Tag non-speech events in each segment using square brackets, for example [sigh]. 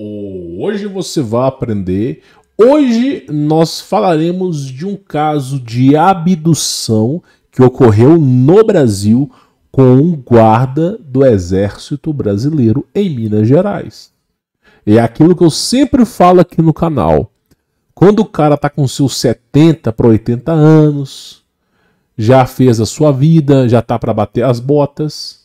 Hoje você vai aprender. Hoje nós falaremos de um caso de abdução que ocorreu no Brasil com um guarda do Exército Brasileiro em Minas Gerais. É aquilo que eu sempre falo aqui no canal. Quando o cara tá com seus 70 para 80 anos, já fez a sua vida, já tá para bater as botas,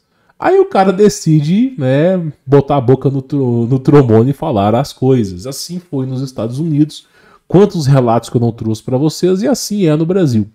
Aí o cara decide, né, botar a boca no, no trombone e falar as coisas. Assim foi nos Estados Unidos, quantos relatos que eu não trouxe para vocês, e assim é no Brasil.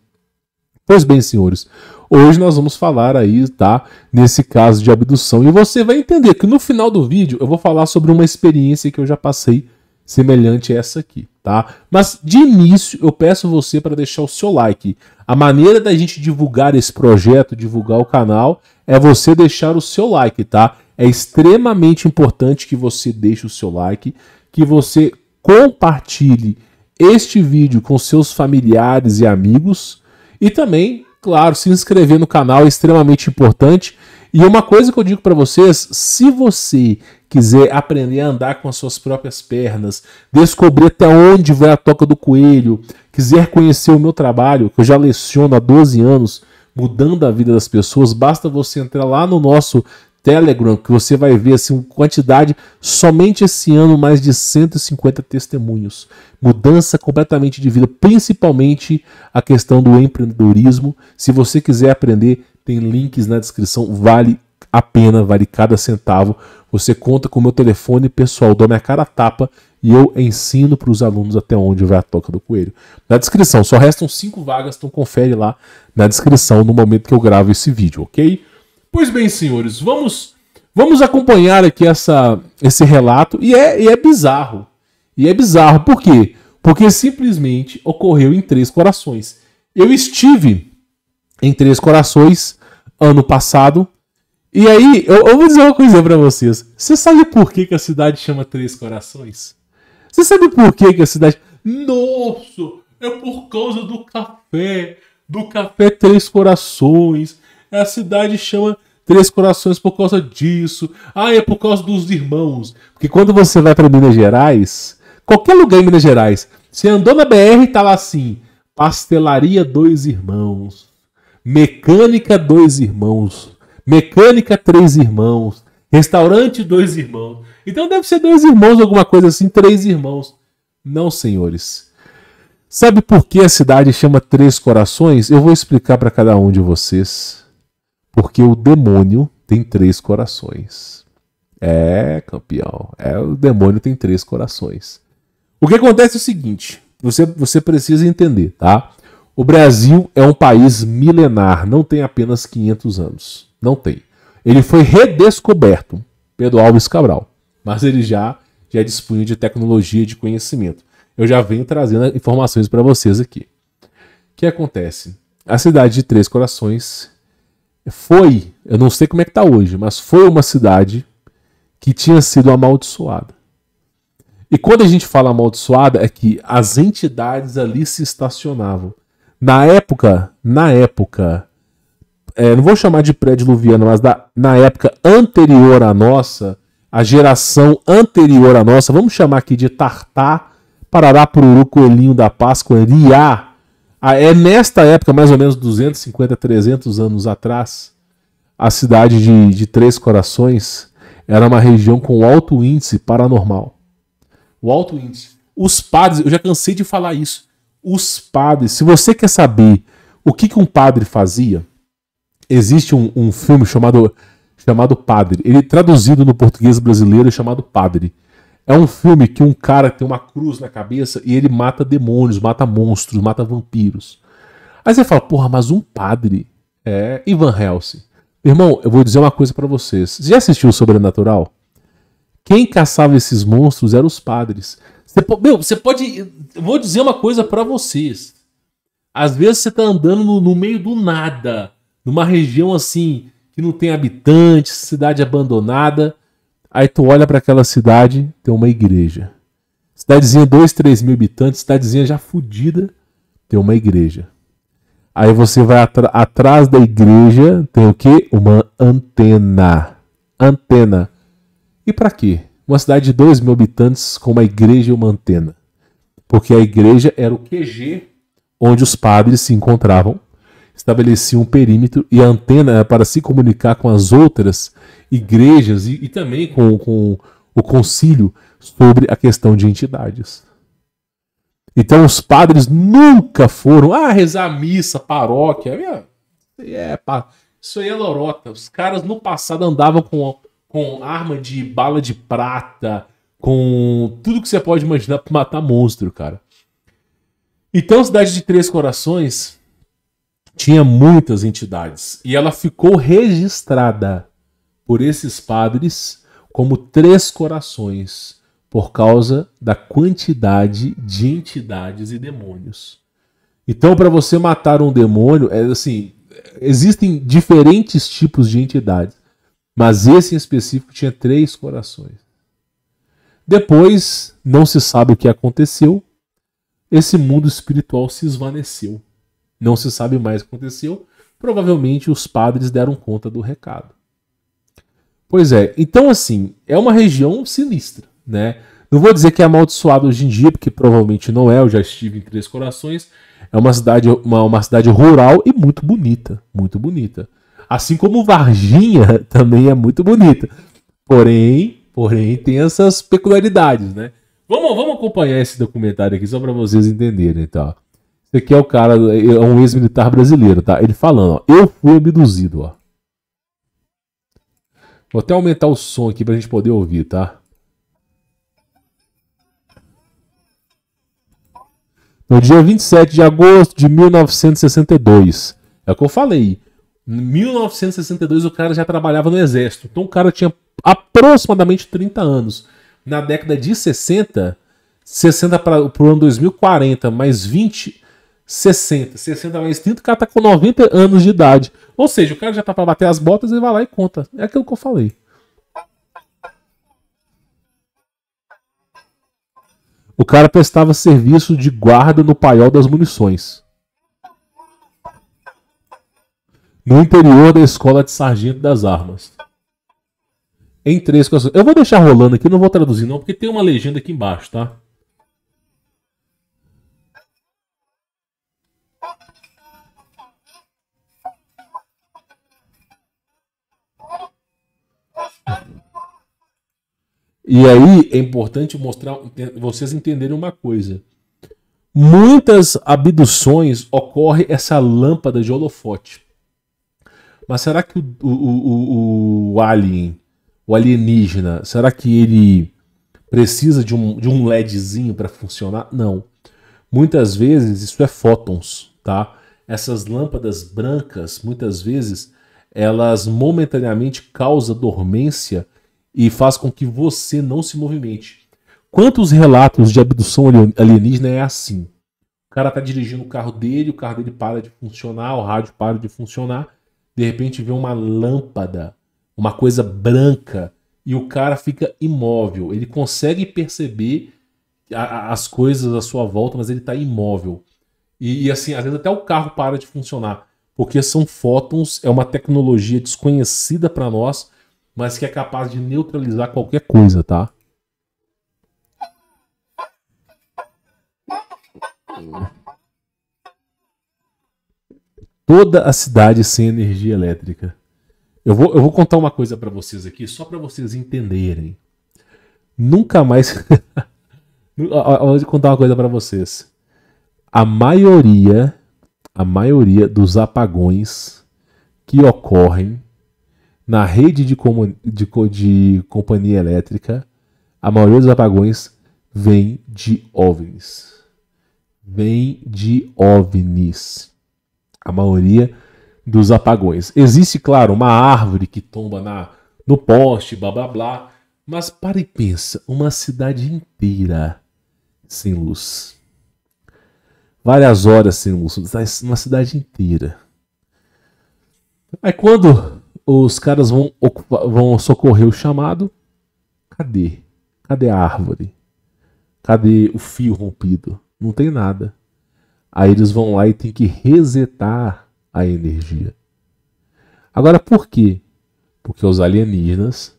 Pois bem, senhores, hoje nós vamos falar aí, tá, nesse caso de abdução. E você vai entender que no final do vídeo eu vou falar sobre uma experiência que eu já passei semelhante a essa aqui, tá? Mas de início eu peço você para deixar o seu like. A maneira da gente divulgar esse projeto, divulgar o canal, é você deixar o seu like, tá? É extremamente importante que você deixe o seu like, que você compartilhe este vídeo com seus familiares e amigos e também, claro, se inscrever no canal é extremamente importante. E uma coisa que eu digo para vocês, se você quiser aprender a andar com as suas próprias pernas, descobrir até onde vai a toca do coelho, quiser conhecer o meu trabalho, que eu já leciono há 12 anos, mudando a vida das pessoas, basta você entrar lá no nosso Telegram, que você vai ver assim quantidade somente esse ano mais de 150 testemunhos. Mudança completamente de vida, principalmente a questão do empreendedorismo. Se você quiser aprender, tem links na descrição, vale a pena, vale cada centavo. Você conta com o meu telefone pessoal, dou minha cara tapa e eu ensino para os alunos até onde vai a toca do coelho. Na descrição, só restam cinco vagas, então confere lá na descrição no momento que eu gravo esse vídeo, ok? Pois bem, senhores, vamos vamos acompanhar aqui essa, esse relato e é, e é bizarro. E é bizarro, por quê? Porque simplesmente ocorreu em Três Corações. Eu estive em Três Corações ano passado, e aí, eu, eu vou dizer uma coisa para vocês. Você sabe por que, que a cidade chama Três Corações? Você sabe por que, que a cidade. Nossa! É por causa do café! Do café Três Corações! A cidade chama Três Corações por causa disso. Ah, é por causa dos irmãos. Porque quando você vai para Minas Gerais, qualquer lugar em Minas Gerais, você andou na BR e tá lá assim: Pastelaria Dois Irmãos, Mecânica Dois Irmãos, Mecânica Três Irmãos, Restaurante Dois Irmãos. Então deve ser dois irmãos, alguma coisa assim, três irmãos. Não, senhores. Sabe por que a cidade chama Três Corações? Eu vou explicar para cada um de vocês. Porque o demônio tem três corações. É, campeão. É, o demônio tem três corações. O que acontece é o seguinte: você, você precisa entender, tá? O Brasil é um país milenar, não tem apenas 500 anos. Não tem. Ele foi redescoberto, pelo Alves Cabral, mas ele já, já dispunha de tecnologia de conhecimento. Eu já venho trazendo informações para vocês aqui. O que acontece? A cidade de Três Corações foi, eu não sei como é que está hoje, mas foi uma cidade que tinha sido amaldiçoada. E quando a gente fala amaldiçoada, é que as entidades ali se estacionavam. Na época, na época, é, não vou chamar de pré-diluviana, mas da, na época anterior à nossa, a geração anterior à nossa, vamos chamar aqui de Tartá, Parará, Pururu, Coelhinho da Páscoa, Riá. Ah, é nesta época, mais ou menos 250, 300 anos atrás, a cidade de, de Três Corações era uma região com alto índice paranormal. O alto índice. Os padres, eu já cansei de falar isso. Os padres, se você quer saber o que, que um padre fazia, existe um, um, filme chamado, chamado Padre. Ele é traduzido no português brasileiro é chamado Padre. É um filme que um cara tem uma cruz na cabeça e ele mata demônios, mata monstros, mata vampiros. Aí você fala, porra, mas um padre é Ivan Helsing. Irmão, eu vou dizer uma coisa para vocês. Você já assistiu Sobrenatural? Quem caçava esses monstros eram os padres. Você, meu, você pode. Eu vou dizer uma coisa para vocês. Às vezes você tá andando no, no meio do nada numa região assim que não tem habitantes, cidade abandonada. Aí tu olha para aquela cidade, tem uma igreja. Cidadezinha 2, 3 mil habitantes, cidadezinha já fodida, tem uma igreja. Aí você vai atrás da igreja, tem o quê? Uma antena. Antena. E para quê? Uma cidade de 2 mil habitantes com uma igreja e uma antena. Porque a igreja era o QG onde os padres se encontravam estabelecia um perímetro e a antena para se comunicar com as outras igrejas e, e também com, com o concílio sobre a questão de entidades. Então os padres nunca foram ah, rezar missa, paróquia. É, pá, isso aí é lorota. Os caras no passado andavam com, com arma de bala de prata, com tudo que você pode imaginar para matar monstro, cara. Então, Cidade de Três Corações tinha muitas entidades e ela ficou registrada por esses padres como Três Corações por causa da quantidade de entidades e demônios. Então, para você matar um demônio, é assim, existem diferentes tipos de entidades, mas esse em específico tinha três corações. Depois, não se sabe o que aconteceu, esse mundo espiritual se esvaneceu. Não se sabe mais o que aconteceu. Provavelmente os padres deram conta do recado. Pois é, então assim, é uma região sinistra, né? Não vou dizer que é amaldiçoado hoje em dia, porque provavelmente não é, eu já estive em Três Corações. É uma cidade, uma, uma cidade rural e muito bonita, muito bonita. Assim como Varginha [laughs] também é muito bonita. Porém, porém tem essas peculiaridades, né? Vamos, vamos acompanhar esse documentário aqui só para vocês entenderem, tá? Esse aqui é o cara, é um ex-militar brasileiro, tá? Ele falando, ó, eu fui abduzido, ó. Vou até aumentar o som aqui pra gente poder ouvir, tá? No dia 27 de agosto de 1962. É o que eu falei. Em 1962 o cara já trabalhava no exército. Então o cara tinha aproximadamente 30 anos. Na década de 60, 60 para o ano 2040, mais 20, 60. 60 mais 30, o cara tá com 90 anos de idade. Ou seja, o cara já tá pra bater as botas e vai lá e conta. É aquilo que eu falei. O cara prestava serviço de guarda no paiol das munições. No interior da escola de sargento das armas. Em três coisas. Eu vou deixar rolando aqui, não vou traduzir não, porque tem uma legenda aqui embaixo, tá? E aí é importante mostrar, vocês entenderem uma coisa. Muitas abduções ocorre essa lâmpada de holofote. Mas será que o, o, o, o alien, o alienígena, será que ele precisa de um, de um LEDzinho para funcionar? Não. Muitas vezes isso é fótons, tá? Essas lâmpadas brancas, muitas vezes, elas momentaneamente causam dormência e faz com que você não se movimente. Quantos relatos de abdução alienígena é assim? O cara tá dirigindo o carro dele, o carro dele para de funcionar, o rádio para de funcionar, de repente vê uma lâmpada, uma coisa branca, e o cara fica imóvel. Ele consegue perceber a, a, as coisas à sua volta, mas ele tá imóvel. E, e assim, às vezes até o carro para de funcionar, porque são fótons, é uma tecnologia desconhecida para nós mas que é capaz de neutralizar qualquer coisa, tá? Toda a cidade sem energia elétrica. Eu vou, eu vou contar uma coisa para vocês aqui, só para vocês entenderem. Nunca mais. [laughs] Vou contar uma coisa para vocês. A maioria, a maioria dos apagões que ocorrem na rede de, de, de companhia elétrica, a maioria dos apagões vem de OVNIs. Vem de OVNIs. A maioria dos apagões. Existe, claro, uma árvore que tomba na, no poste, blá blá blá. Mas para e pensa, uma cidade inteira sem luz. Várias horas sem luz, uma cidade inteira. Aí quando os caras vão, vão socorrer o chamado. Cadê? Cadê a árvore? Cadê o fio rompido? Não tem nada. Aí eles vão lá e tem que resetar a energia. Agora por quê? Porque os alienígenas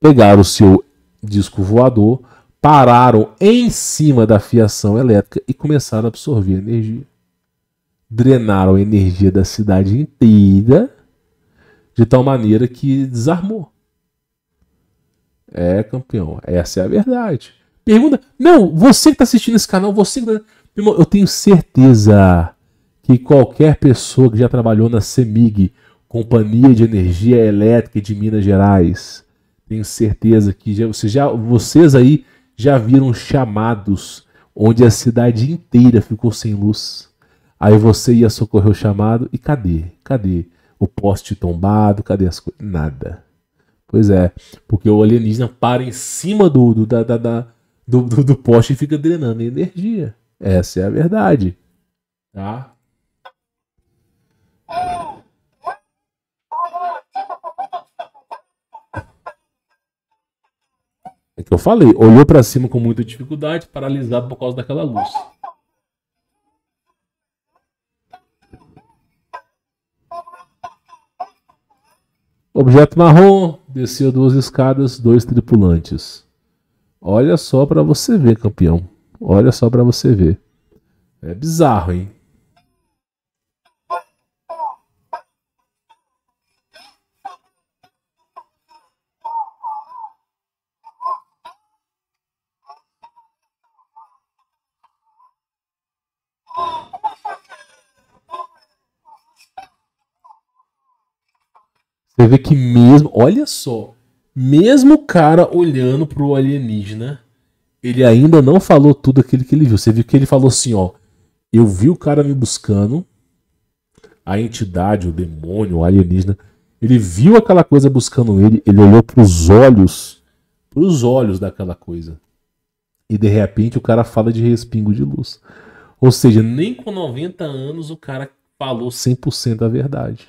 pegaram o seu disco voador, pararam em cima da fiação elétrica e começaram a absorver energia. Drenaram a energia da cidade inteira de tal maneira que desarmou. É, campeão, essa é a verdade. Pergunta, não, você que está assistindo esse canal, você que tá... eu tenho certeza que qualquer pessoa que já trabalhou na CEMIG, Companhia de Energia Elétrica de Minas Gerais, tenho certeza que já, você já, vocês aí já viram chamados onde a cidade inteira ficou sem luz. Aí você ia socorrer o chamado e cadê? Cadê? o poste tombado, cadê as coisas? Nada. Pois é, porque o alienígena para em cima do, do, da, da, da do, do, do, poste e fica drenando energia. Essa é a verdade. Tá? É que eu falei, olhou para cima com muita dificuldade, paralisado por causa daquela luz. Objeto marrom, desceu duas escadas, dois tripulantes. Olha só para você ver, campeão. Olha só para você ver. É bizarro, hein? Você vê que mesmo, olha só, mesmo o cara olhando pro alienígena, ele ainda não falou tudo aquilo que ele viu. Você viu que ele falou assim, ó, eu vi o cara me buscando, a entidade, o demônio, o alienígena, ele viu aquela coisa buscando ele, ele olhou pros olhos, pros olhos daquela coisa. E de repente o cara fala de respingo de luz. Ou seja, nem com 90 anos o cara falou 100% da verdade.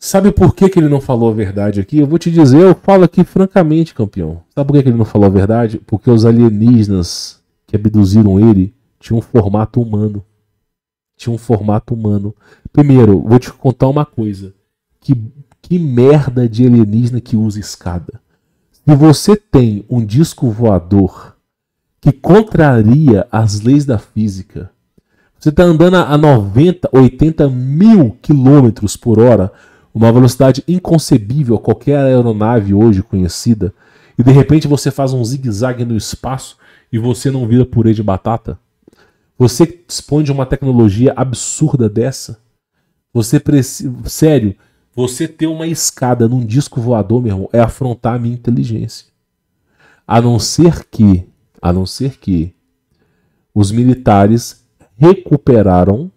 Sabe por que, que ele não falou a verdade aqui? Eu vou te dizer, eu falo aqui francamente, campeão. Sabe por que, que ele não falou a verdade? Porque os alienígenas que abduziram ele tinham um formato humano. Tinha um formato humano. Primeiro, vou te contar uma coisa. Que, que merda de alienígena que usa escada. Se você tem um disco voador que contraria as leis da física, você está andando a 90, 80 mil quilômetros por hora uma velocidade inconcebível a qualquer aeronave hoje conhecida, e de repente você faz um zigue-zague no espaço e você não vira purê de batata? Você dispõe de uma tecnologia absurda dessa? Você precisa. Sério, você ter uma escada num disco voador, meu irmão, é afrontar a minha inteligência. A não ser que. A não ser que. Os militares recuperaram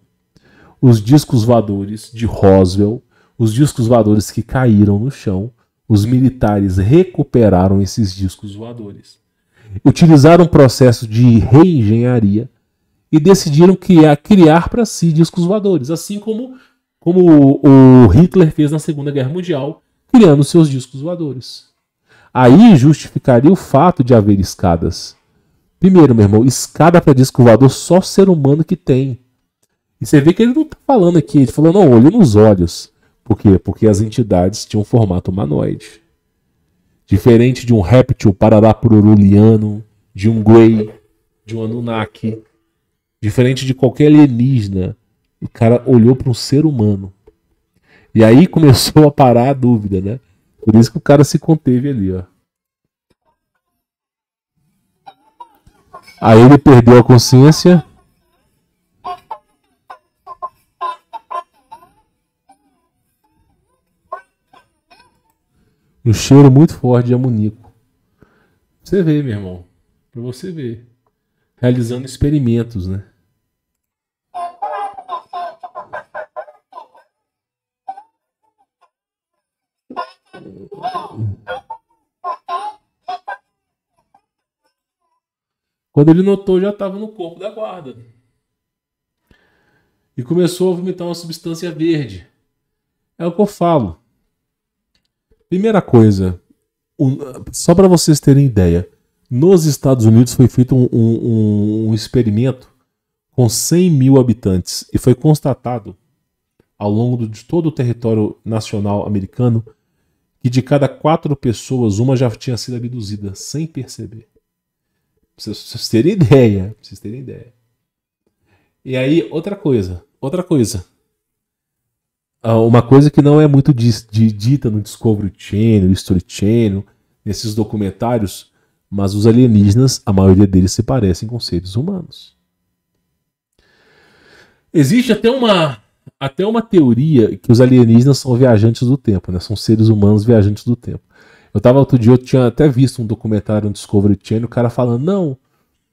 os discos voadores de Roswell os discos voadores que caíram no chão, os militares recuperaram esses discos voadores, utilizaram um processo de reengenharia e decidiram criar, criar para si discos voadores, assim como, como o Hitler fez na Segunda Guerra Mundial, criando seus discos voadores. Aí justificaria o fato de haver escadas. Primeiro, meu irmão, escada para disco voador só ser humano que tem. E você vê que ele não está falando aqui, ele falou, não, olho nos olhos. Por quê? Porque as entidades tinham formato humanoide. Diferente de um réptil pararapuruliano, de um Grey, de um Anunnaki. Diferente de qualquer alienígena. O cara olhou para um ser humano. E aí começou [laughs] a parar a dúvida, né? Por isso que o cara se conteve ali, ó. Aí ele perdeu a consciência Um cheiro muito forte de amoníaco. Você vê, meu irmão. Pra você ver. Realizando experimentos, né? Quando ele notou, já estava no corpo da guarda. E começou a vomitar uma substância verde. É o que eu falo. Primeira coisa, um, só para vocês terem ideia, nos Estados Unidos foi feito um, um, um, experimento com 100 mil habitantes e foi constatado ao longo de todo o território nacional americano que de cada quatro pessoas, uma já tinha sido abduzida sem perceber. Pra vocês terem ideia, pra vocês terem ideia. E aí, outra coisa, outra coisa. Ah, uma coisa que não é muito dita no Discovery Channel, History Channel, nesses documentários, mas os alienígenas, a maioria deles se parecem com seres humanos. Existe até uma até uma teoria que os alienígenas são viajantes do tempo, né? São seres humanos viajantes do tempo. Eu tava outro dia, eu tinha até visto um documentário no Discovery Channel, o cara falando, não,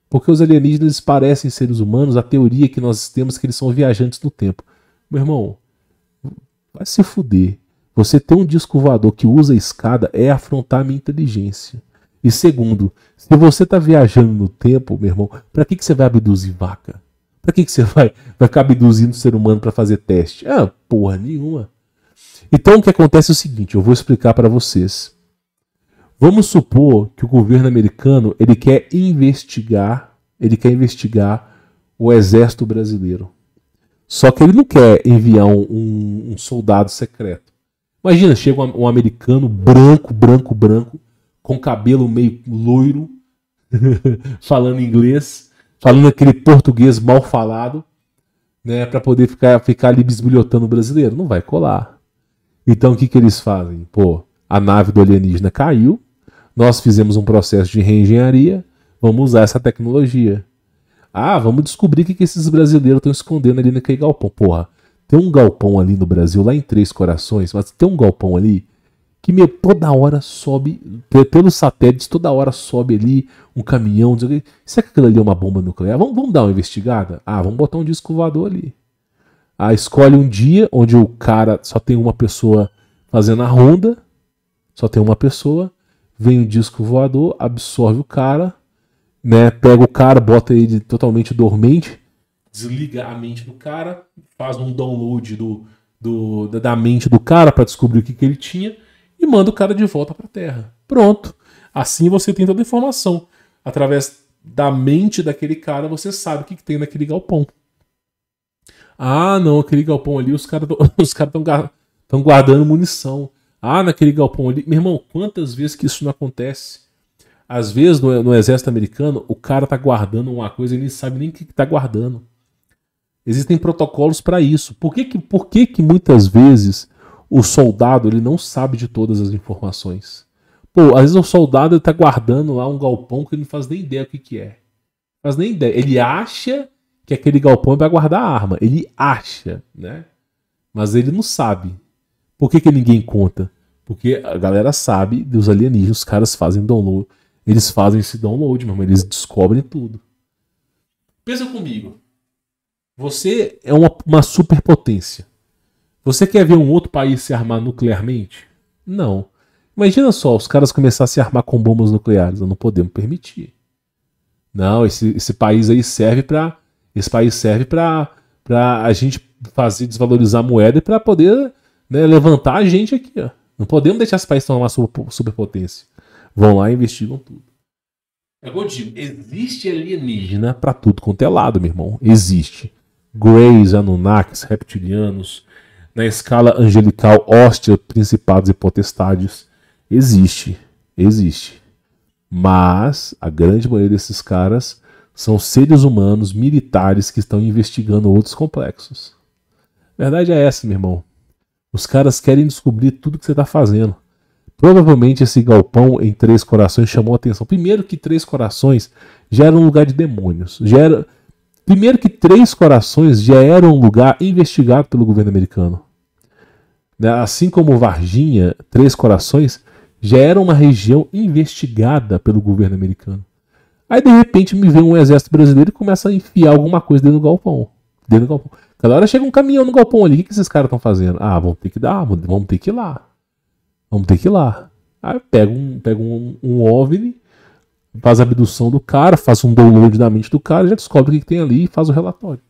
porque os alienígenas parecem seres humanos, a teoria que nós temos é que eles são viajantes do tempo. Meu irmão, Vai se fuder. Você ter um disco voador que usa escada é afrontar a minha inteligência. E segundo, se você tá viajando no tempo, meu irmão, para que, que você vai abduzir vaca? Para que, que você vai, vai ficar abduzindo o ser humano para fazer teste? Ah, porra nenhuma. Então o que acontece é o seguinte, eu vou explicar para vocês. Vamos supor que o governo americano ele quer investigar, ele quer investigar o exército brasileiro. Só que ele não quer enviar um, um, um soldado secreto. Imagina, chega um, um, americano branco, branco, branco, com cabelo meio loiro, [laughs] falando inglês, falando aquele português mal falado, né, para poder ficar, ficar ali bisbilhotando o brasileiro. Não vai colar. Então o que, que eles fazem? Pô, a nave do alienígena caiu, nós fizemos um processo de reengenharia, vamos usar essa tecnologia. Ah, vamos descobrir o que, que esses brasileiros estão escondendo ali naquele galpão. Porra, tem um galpão ali no Brasil, lá em Três Corações, mas tem um galpão ali que meu, toda hora sobe, pelos satélites, toda hora sobe ali um caminhão. Será que aquilo ali é uma bomba nuclear? Vamos, vamos dar uma investigada? Ah, vamos botar um disco voador ali. Ah, escolhe um dia onde o cara só tem uma pessoa fazendo a ronda, só tem uma pessoa, vem o um disco voador, absorve o cara, né? Pega o cara, bota ele totalmente dormente, desliga a mente do cara, faz um download do, do da mente do cara para descobrir o que, que ele tinha e manda o cara de volta para a Terra. Pronto. Assim você tem toda a informação. Através da mente daquele cara, você sabe o que, que tem naquele galpão. Ah, não, aquele galpão ali, os caras [laughs] os cara estão guardando munição. Ah, naquele galpão ali. Meu irmão, quantas vezes que isso não acontece? Às vezes, no, no, exército americano, o cara tá guardando uma coisa e nem sabe nem o que, que tá guardando. Existem protocolos para isso. Por, que, que, por que, que muitas vezes o soldado ele não sabe de todas as informações? Pô, às vezes o soldado está guardando lá um galpão que ele não faz nem ideia o que, que é. faz nem ideia. Ele acha que aquele galpão é para guardar a arma. Ele acha, né? Mas ele não sabe. Por que, que ninguém conta? Porque a galera sabe dos alienígenas, os caras fazem download eles fazem esse download, meu Eles descobrem tudo. Pensa comigo. Você é uma, uma superpotência. Você quer ver um outro país se armar nuclearmente? Não. Imagina só, os caras começarem a se armar com bombas nucleares. Nós não podemos permitir. Não, esse, esse país aí serve para esse país serve para a gente fazer desvalorizar a moeda e para poder né, levantar a gente aqui. Ó. Não podemos deixar esse país tomar uma superpotência. Super vão lá e investigam tudo. É bom eu digo, existe alienígena para tudo quanto é lado, meu irmão. Existe. Greys, Anunnakis, reptilianos, na escala angelical, hóstia, principados e potestades. Existe. Existe. Mas a grande maioria desses caras são seres humanos militares que estão investigando outros complexos. verdade é essa, meu irmão. Os caras querem descobrir tudo que você está fazendo. Provavelmente esse galpão em Três Corações chamou atenção. Primeiro que Três Corações já era um lugar de demônios. Já era... Primeiro que Três Corações já era um lugar investigado pelo governo americano. Né? Assim como Varginha, Três Corações já era uma região investigada pelo governo americano. Aí de repente me vem um exército brasileiro e começa a enfiar alguma coisa dentro do galpão. Dentro do galpão. Cada hora chega um caminhão no galpão ali. O que, que esses caras estão fazendo? Ah, vamos ter que dar, vamos ter que ir lá. Vamos ter que ir lá. Aí pega um, pega um, um OVNI, faz a abdução do cara, faz um download da mente do cara, já descobre o que, que tem ali e faz o relatório.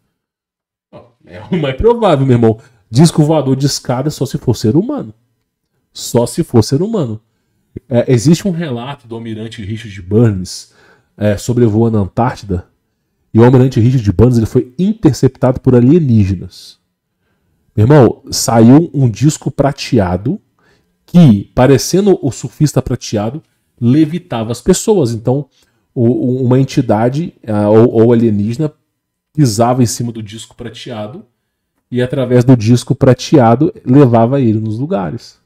É o mais provável, meu irmão. Diz que o voador de escada só se for ser humano. Só se for ser humano. É, existe um relato do almirante Richard Burns é, sobrevoando a Antártida. E o almirante Richard Burns ele foi interceptado por alienígenas. Meu irmão, saiu um disco prateado que, parecendo o surfista prateado, levitava as pessoas. Então, o, uma entidade eh, ou, ou alienígena pisava em cima do disco prateado e, através do disco prateado, levava ele nos lugares.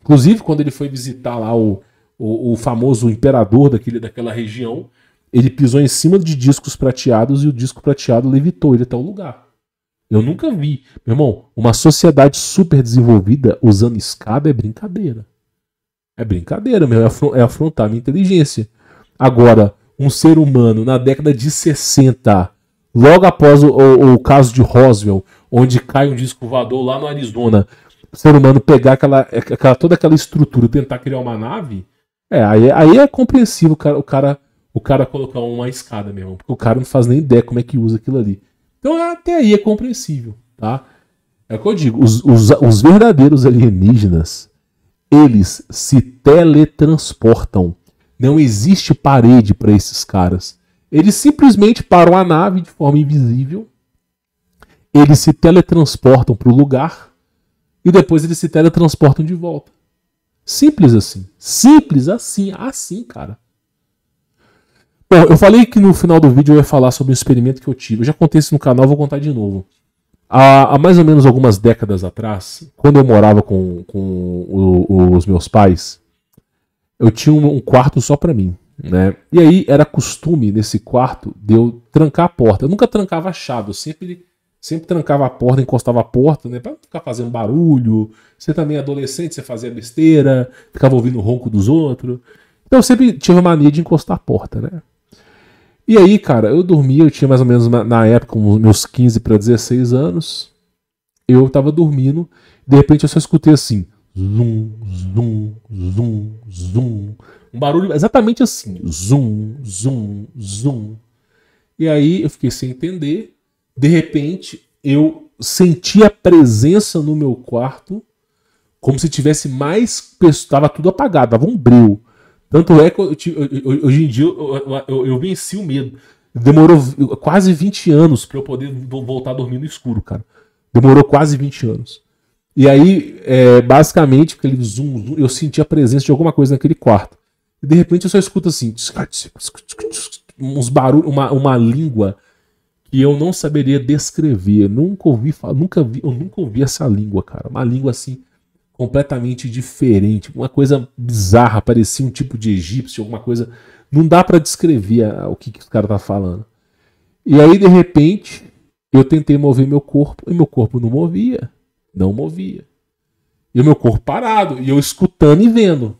Inclusive, quando ele foi visitar lá o, o, o famoso imperador daquele, daquela região, ele pisou em cima de discos prateados e o disco prateado levitou ele até o lugar. Eu nunca vi. Meu irmão, uma sociedade super desenvolvida usando escada é brincadeira. É brincadeira, meu. É, é afrontar a minha inteligência. Agora, um ser humano na década de 60, logo após o, o, o caso de Roswell, onde cai um disco voador lá no Arizona, o ser humano pegar aquela, aquela, toda aquela estrutura tentar criar uma nave, é, aí, aí é compreensível o cara, o cara, o cara colocar uma escada meu irmão, Porque o cara não faz nem ideia como é que usa aquilo ali. Então até aí é compreensível, tá? É o que eu digo, os, os, os verdadeiros alienígenas, eles se teletransportam. Não existe parede para esses caras. Eles simplesmente param a nave de forma invisível, eles se teletransportam para o lugar e depois eles se teletransportam de volta. Simples assim. Simples assim, assim, cara. Bom, eu falei que no final do vídeo eu ia falar sobre um experimento que eu tive. Eu já contei isso no canal, vou contar de novo. Há, há mais ou menos algumas décadas atrás, quando eu morava com, com o, os meus pais, eu tinha um, um quarto só para mim. Né? E aí era costume nesse quarto de eu trancar a porta. Eu nunca trancava a chave, eu sempre, sempre trancava a porta, encostava a porta, né? Pra não ficar fazendo barulho. Você também é adolescente, você fazia besteira, ficava ouvindo o ronco dos outros. Então eu sempre tive a mania de encostar a porta, né? E aí, cara, eu dormia, eu tinha mais ou menos na época meus 15 para 16 anos. Eu tava dormindo, de repente eu só escutei assim: zum, zum, zum, zum. Um barulho exatamente assim: zum, zum, zum. E aí eu fiquei sem entender. De repente, eu senti a presença no meu quarto, como se tivesse mais pessoas. Tava tudo apagado, tava um bril. Tanto é que eu, eu, hoje em dia eu, eu, venci o medo. Demorou quase 20 anos para eu poder voltar a dormir no escuro, cara. Demorou quase 20 anos. E aí, é, basicamente, aquele zoom, zoom, eu senti a presença de alguma coisa naquele quarto. E de repente eu só escuto assim, uns barulhos, uma, uma língua que eu não saberia descrever. Nunca ouvi, nunca vi, eu nunca ouvi essa língua, cara. Uma língua assim completamente diferente, uma coisa bizarra, parecia um tipo de egípcio, alguma coisa. Não dá para descrever o que, que o cara tá falando. E aí, de repente, eu tentei mover meu corpo e meu corpo não movia. Não movia. E o meu corpo parado, e eu escutando e vendo.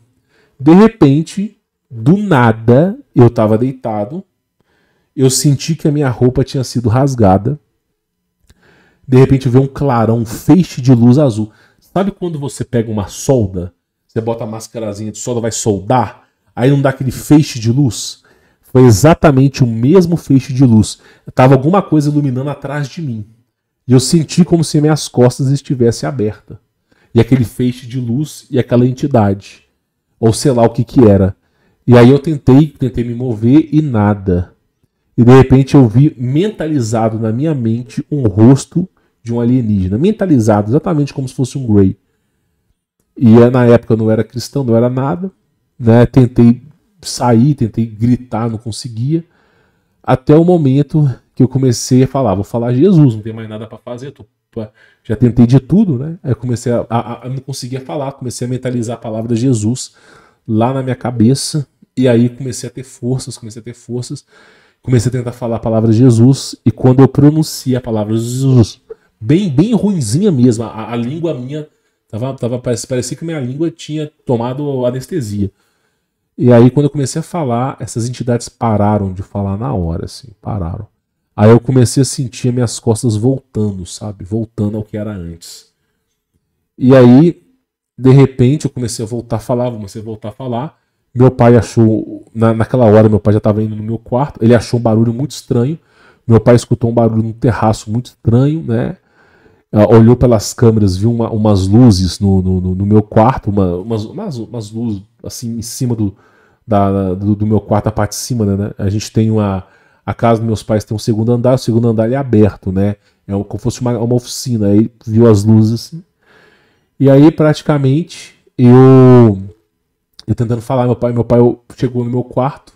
De repente, do nada, eu estava deitado. Eu senti que a minha roupa tinha sido rasgada. De repente, veio um clarão, um feixe de luz azul. Sabe quando você pega uma solda, você bota a máscarazinha de solda, vai soldar, aí não dá aquele feixe de luz? Foi exatamente o mesmo feixe de luz. Tava alguma coisa iluminando atrás de mim. E eu senti como se minhas costas estivessem abertas. E aquele feixe de luz e aquela entidade. Ou sei lá o que que era. E aí eu tentei, tentei me mover e nada. E de repente eu vi mentalizado na minha mente um rosto de um alienígena, mentalizado exatamente como se fosse um Grey. E é, na época eu não era cristão, não era nada, né? Tentei sair, tentei gritar, não conseguia, até o momento que eu comecei a falar, vou falar Jesus, não tem mais nada para fazer, tô, já tentei de tudo, né? eu comecei a, a, a não conseguia falar, comecei a mentalizar a palavra Jesus lá na minha cabeça, e aí comecei a ter forças, comecei a ter forças, comecei a tentar falar a palavra Jesus, e quando eu pronunciei a palavra Jesus, bem, bem ruinzinha mesmo. A, a língua minha tava, tava parecia que minha língua tinha tomado anestesia. E aí quando eu comecei a falar, essas entidades pararam de falar na hora, assim, pararam. Aí eu comecei a sentir minhas costas voltando, sabe? Voltando ao que era antes. E aí, de repente, eu comecei a voltar a falar, comecei a voltar a falar. Meu pai achou, na, naquela hora, meu pai já estava indo no meu quarto, ele achou um barulho muito estranho. Meu pai escutou um barulho no terraço muito estranho, né? olhou pelas câmeras, viu uma, umas luzes no, no, no meu quarto, uma, umas, umas, umas, luzes assim em cima do, da, do, do, meu quarto, a parte de cima, né, né? A gente tem uma. A casa dos meus pais tem um segundo andar, o segundo andar é aberto, né? É como se fosse uma, uma oficina. Aí viu as luzes assim. E aí praticamente eu. Eu tentando falar, meu pai, meu pai chegou no meu quarto,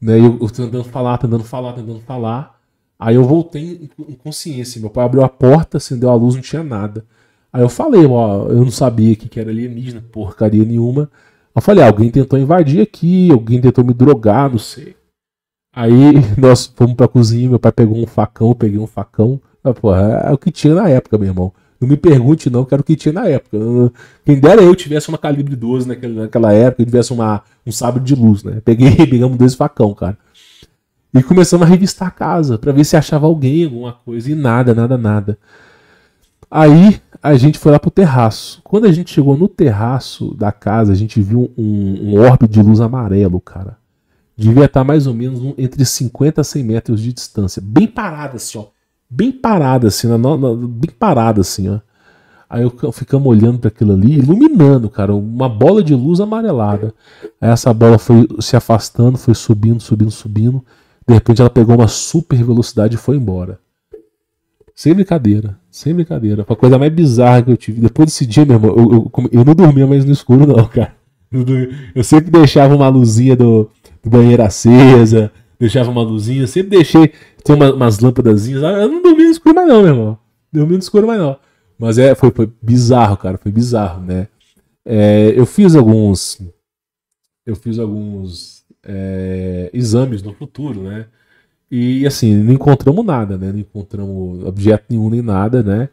né? Eu, eu tentando falar, tentando falar, tentando falar. Aí eu voltei em consciência. Meu pai abriu a porta, acendeu a luz, não tinha nada. Aí eu falei, ó, eu não sabia que, era alienígena, porcaria nenhuma. Eu falei, ah, alguém tentou invadir aqui, alguém tentou me drogar, não sei. Aí [laughs] nós fomos pra cozinha, meu pai pegou um facão, eu peguei um facão. Ah, porra, é o que tinha na época, meu irmão. Não me pergunte, não, que era o que tinha na época. Quem dera eu tivesse uma calibre 12 naquela, naquela época, eu tivesse uma, um sabre de luz, né? Peguei, [laughs] pegamos dois facão, cara. E começamos a revistar a casa para ver se achava alguém, alguma coisa, e nada, nada, nada. Aí a gente foi lá pro terraço. Quando a gente chegou no terraço da casa, a gente viu um, um orbe de luz amarelo, cara. Devia estar tá mais ou menos um, entre 50 a 100 metros de distância. Bem parada assim, ó. Bem parada assim, na, na, bem parada assim, ó. Aí eu ficamos olhando para aquilo ali, iluminando, cara, uma bola de luz amarelada. Aí essa bola foi se afastando, foi subindo, subindo, subindo. De repente ela pegou uma super velocidade e foi embora. Sem brincadeira, sem brincadeira. Foi a coisa mais bizarra que eu tive. Depois desse dia, meu irmão, eu, eu, eu não dormia mais no escuro, não, [laughs] cara. Eu sempre deixava uma luzinha do, do banheiro acesa, deixava uma luzinha, sempre deixei ter uma, umas lâmpadazinhas. Ah, eu não dormia no escuro mais, não, meu irmão. Dormia no escuro mais, não. Mas é, foi, foi bizarro, cara, foi bizarro, né? É, eu fiz alguns. Eu fiz alguns é, exames no futuro, né? E assim, não encontramos nada, né? Não encontramos objeto nenhum nem nada, né?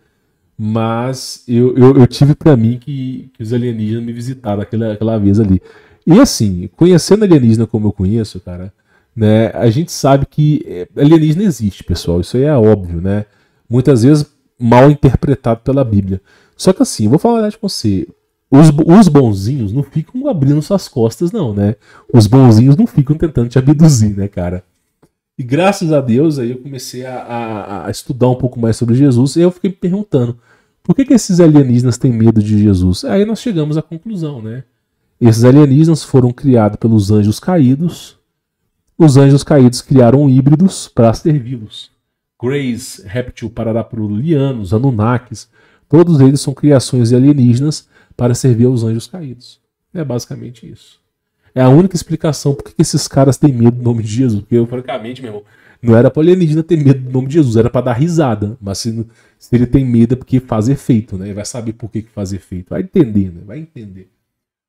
Mas eu, eu, eu tive para mim que, que, os alienígenas me visitaram aquela, aquela vez ali. E assim, conhecendo alienígena como eu conheço, cara, né? A gente sabe que é, alienígena existe, pessoal. Isso aí é óbvio, né? Muitas vezes mal interpretado pela Bíblia. Só que assim, vou falar a verdade com você os, os bonzinhos não ficam abrindo suas costas, não, né? Os bonzinhos não ficam tentando te abduzir, né, cara? E graças a Deus aí eu comecei a, a, a estudar um pouco mais sobre Jesus e eu fiquei me perguntando por que, que esses alienígenas têm medo de Jesus? Aí nós chegamos à conclusão, né? Esses alienígenas foram criados pelos anjos caídos. Os anjos caídos criaram híbridos para servi-los. Greys, Reptil, Pararapuru, Anunnakis, todos eles são criações alienígenas para servir aos anjos caídos. É basicamente isso. É a única explicação por que esses caras têm medo do nome de Jesus. Porque, eu, francamente, meu irmão, não era para o alienígena ter medo do nome de Jesus, era para dar risada. Mas se, se, ele tem medo é porque faz efeito, né? Ele vai saber por que, faz efeito. Vai entender, né? Vai entender.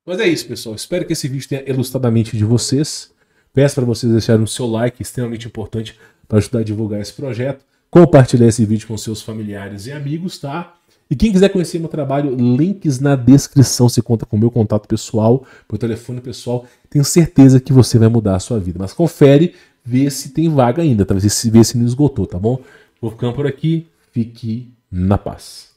Mas é isso, pessoal. Espero que esse vídeo tenha ilustrado a mente de vocês. Peço para vocês deixarem o seu like, extremamente importante para ajudar a divulgar esse projeto. Compartilhar esse vídeo com seus familiares e amigos, tá? E quem quiser conhecer meu trabalho, links na descrição. Você conta com o meu contato pessoal, meu telefone pessoal. Tenho certeza que você vai mudar a sua vida. Mas confere, vê se tem vaga ainda, talvez tá? Vê se não esgotou, tá bom? Vou ficando por aqui. Fique na paz.